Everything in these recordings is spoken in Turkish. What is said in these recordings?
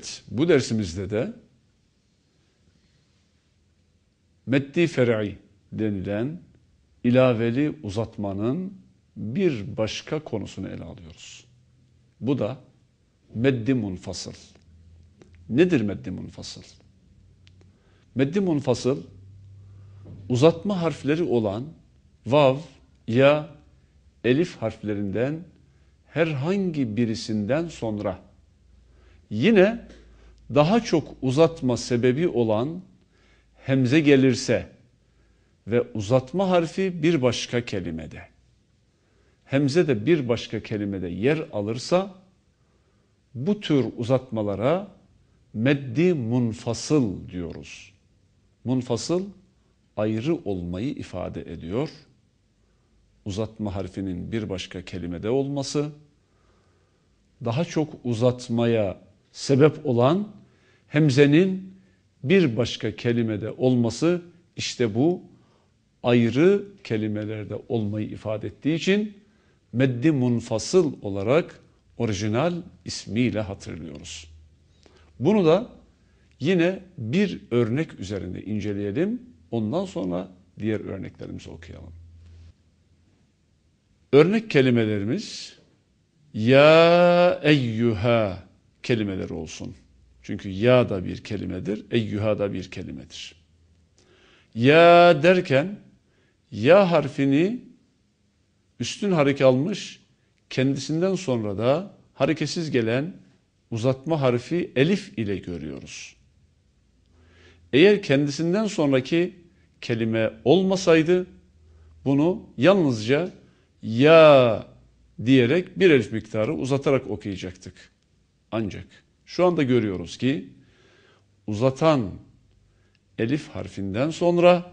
Evet, bu dersimizde de meddi fer'i denilen ilaveli uzatmanın bir başka konusunu ele alıyoruz. Bu da meddi munfasıl. Nedir meddi munfasıl? Meddi munfasıl uzatma harfleri olan vav, ya, elif harflerinden herhangi birisinden sonra Yine daha çok uzatma sebebi olan hemze gelirse ve uzatma harfi bir başka kelimede hemze de bir başka kelimede yer alırsa bu tür uzatmalara meddi munfasıl diyoruz. Munfasıl ayrı olmayı ifade ediyor. Uzatma harfinin bir başka kelimede olması daha çok uzatmaya sebep olan hemzenin bir başka kelimede olması işte bu ayrı kelimelerde olmayı ifade ettiği için meddi munfasıl olarak orijinal ismiyle hatırlıyoruz. Bunu da yine bir örnek üzerinde inceleyelim. Ondan sonra diğer örneklerimizi okuyalım. Örnek kelimelerimiz ya eyyuha kelimeleri olsun. Çünkü ya da bir kelimedir, eyyüha da bir kelimedir. Ya derken ya harfini üstün hareket almış, kendisinden sonra da hareketsiz gelen uzatma harfi elif ile görüyoruz. Eğer kendisinden sonraki kelime olmasaydı bunu yalnızca ya diyerek bir elif miktarı uzatarak okuyacaktık. Ancak şu anda görüyoruz ki uzatan elif harfinden sonra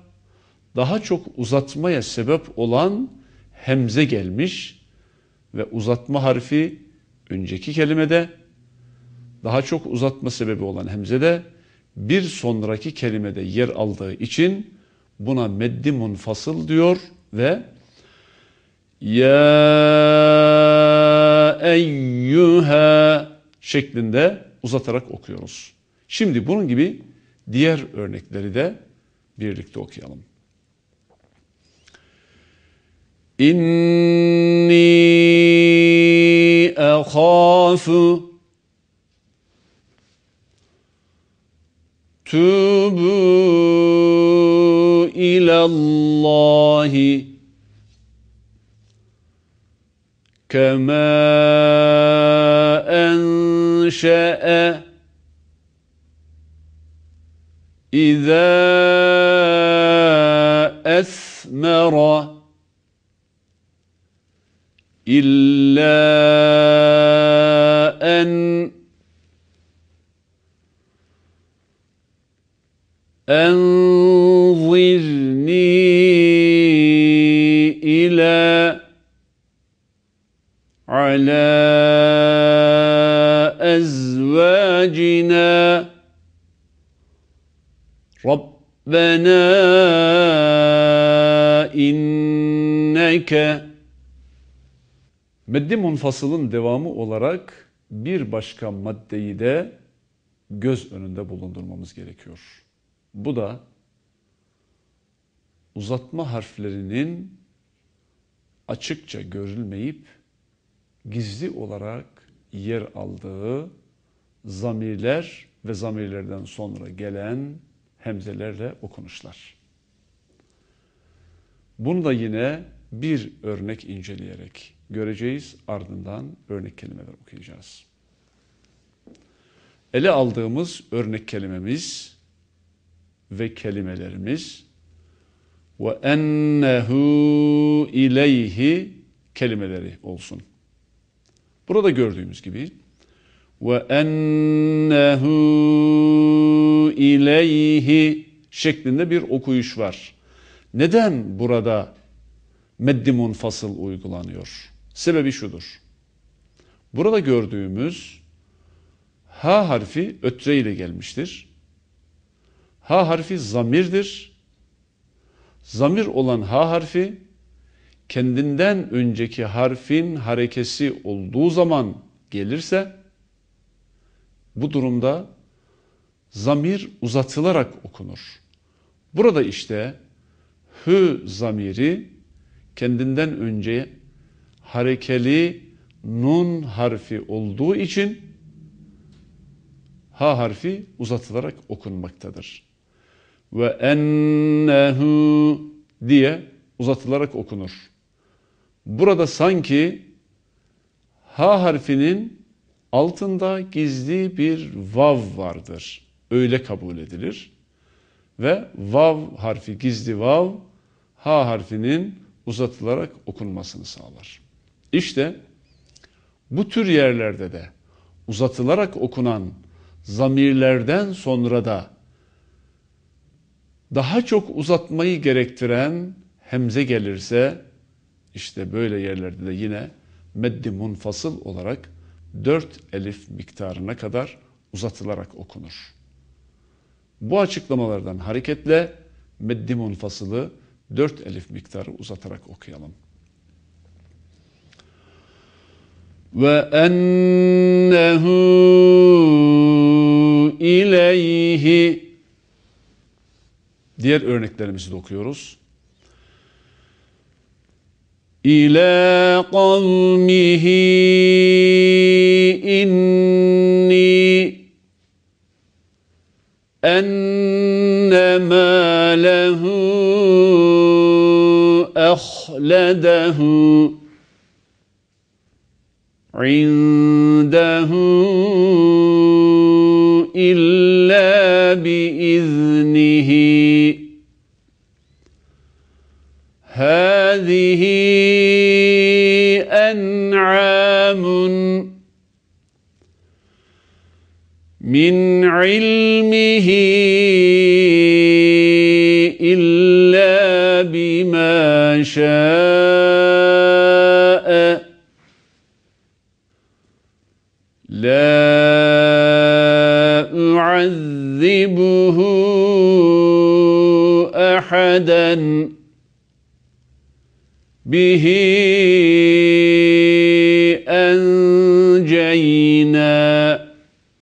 daha çok uzatmaya sebep olan hemze gelmiş ve uzatma harfi önceki kelimede daha çok uzatma sebebi olan hemze de bir sonraki kelimede yer aldığı için buna meddi munfasıl diyor ve ya eyyühe şeklinde uzatarak okuyoruz. Şimdi bunun gibi diğer örnekleri de birlikte okuyalım. İnni ehâfu tubu ilallahi Kemâ شاء إذا أثمر إلا أن أنظرني إلى على وأزواجنا ربنا إنك Madde munfasılın devamı olarak bir başka maddeyi de göz önünde bulundurmamız gerekiyor. Bu da uzatma harflerinin açıkça görülmeyip gizli olarak yer aldığı zamirler ve zamirlerden sonra gelen hemzelerle okunuşlar. Bunu da yine bir örnek inceleyerek göreceğiz. Ardından örnek kelimeler okuyacağız. Ele aldığımız örnek kelimemiz ve kelimelerimiz ve ennehu ileyhi kelimeleri olsun. Burada gördüğümüz gibi ve ennehu ileyhi şeklinde bir okuyuş var. Neden burada meddi fasıl uygulanıyor? Sebebi şudur. Burada gördüğümüz ha harfi ötre ile gelmiştir. Ha harfi zamirdir. Zamir olan ha harfi kendinden önceki harfin harekesi olduğu zaman gelirse bu durumda zamir uzatılarak okunur. Burada işte hü zamiri kendinden önce harekeli nun harfi olduğu için ha harfi uzatılarak okunmaktadır. Ve ennehu diye uzatılarak okunur. Burada sanki H harfinin altında gizli bir vav vardır. Öyle kabul edilir. Ve vav harfi, gizli vav, H harfinin uzatılarak okunmasını sağlar. İşte bu tür yerlerde de uzatılarak okunan zamirlerden sonra da daha çok uzatmayı gerektiren hemze gelirse işte böyle yerlerde de yine meddi munfasıl olarak dört elif miktarına kadar uzatılarak okunur. Bu açıklamalardan hareketle meddi munfasılı dört elif miktarı uzatarak okuyalım. Ve ennehu ileyhi diğer örneklerimizi de okuyoruz. إلى قومه إني أنما له أخلده عنده إلا بإذنه علمه إلا بما شاء لا أعذبه أحدا به أَنْجَيْنَا ۗ